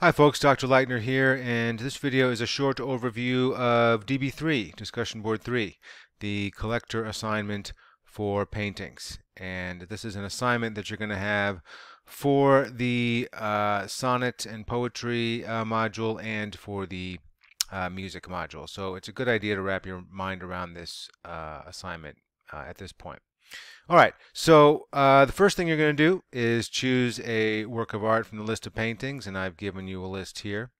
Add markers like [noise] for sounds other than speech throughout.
Hi folks, Dr. Leitner here, and this video is a short overview of DB3, Discussion Board 3, the collector assignment for paintings. And this is an assignment that you're going to have for the uh, sonnet and poetry uh, module and for the uh, music module. So it's a good idea to wrap your mind around this uh, assignment uh, at this point. All right, so uh, the first thing you're going to do is choose a work of art from the list of paintings, and I've given you a list here.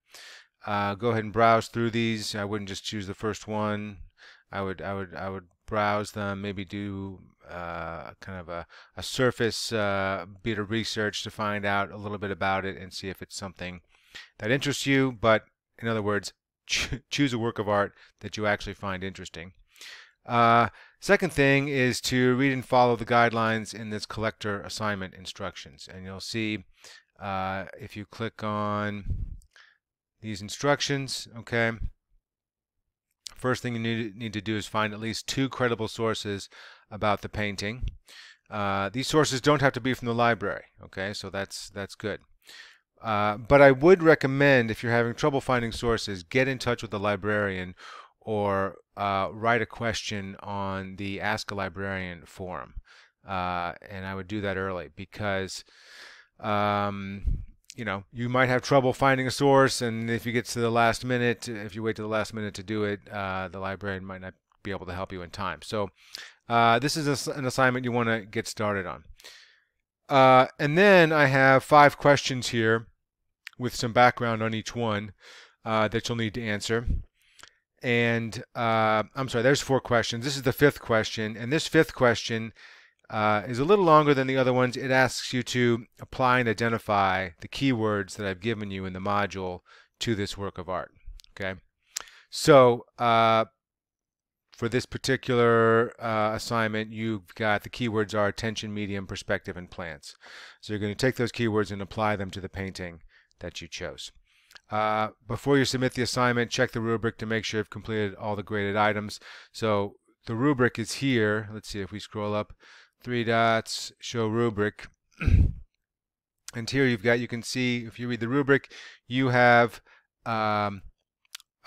Uh, go ahead and browse through these. I wouldn't just choose the first one. I would, I would, I would browse them. Maybe do uh, kind of a, a surface uh, bit of research to find out a little bit about it and see if it's something that interests you. But in other words, [laughs] choose a work of art that you actually find interesting. Uh, second thing is to read and follow the guidelines in this collector assignment instructions. And you'll see uh, if you click on these instructions, okay, first thing you need, need to do is find at least two credible sources about the painting. Uh, these sources don't have to be from the library, okay, so that's, that's good. Uh, but I would recommend, if you're having trouble finding sources, get in touch with the librarian or uh, write a question on the Ask a Librarian forum. Uh, and I would do that early because, um, you know, you might have trouble finding a source. And if you get to the last minute, if you wait to the last minute to do it, uh, the librarian might not be able to help you in time. So uh, this is a, an assignment you want to get started on. Uh, and then I have five questions here with some background on each one uh, that you'll need to answer. And uh, I'm sorry, there's four questions. This is the fifth question. And this fifth question uh, is a little longer than the other ones. It asks you to apply and identify the keywords that I've given you in the module to this work of art. Okay. So uh, for this particular uh, assignment, you've got the keywords are attention, medium, perspective, and plants. So you're going to take those keywords and apply them to the painting that you chose. Uh, before you submit the assignment, check the rubric to make sure you've completed all the graded items. So the rubric is here. Let's see if we scroll up. Three dots, show rubric. [clears throat] and here you've got, you can see, if you read the rubric, you have um,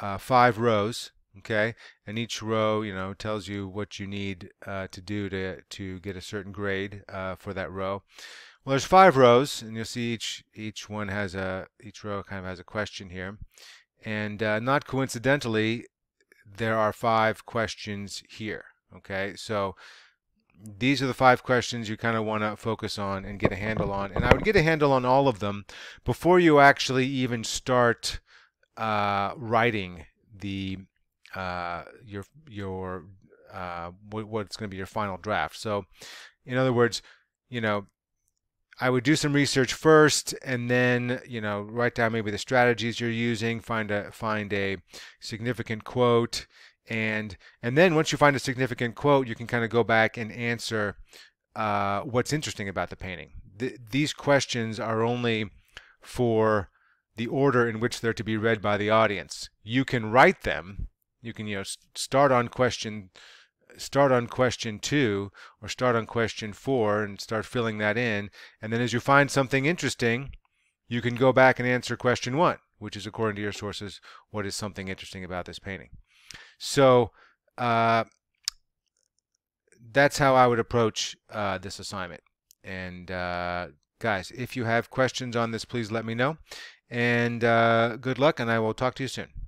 uh, five rows, okay? And each row, you know, tells you what you need uh, to do to, to get a certain grade uh, for that row. Well, there's five rows, and you'll see each each one has a each row kind of has a question here, and uh, not coincidentally, there are five questions here. Okay, so these are the five questions you kind of want to focus on and get a handle on. And I would get a handle on all of them before you actually even start uh, writing the uh, your your uh, what's going to be your final draft. So, in other words, you know, I would do some research first, and then you know write down maybe the strategies you're using. Find a find a significant quote, and and then once you find a significant quote, you can kind of go back and answer uh, what's interesting about the painting. Th these questions are only for the order in which they're to be read by the audience. You can write them. You can you know start on question start on question two or start on question four and start filling that in. And then as you find something interesting, you can go back and answer question one, which is according to your sources, what is something interesting about this painting? So uh, that's how I would approach uh, this assignment. And uh, guys, if you have questions on this, please let me know. And uh, good luck, and I will talk to you soon.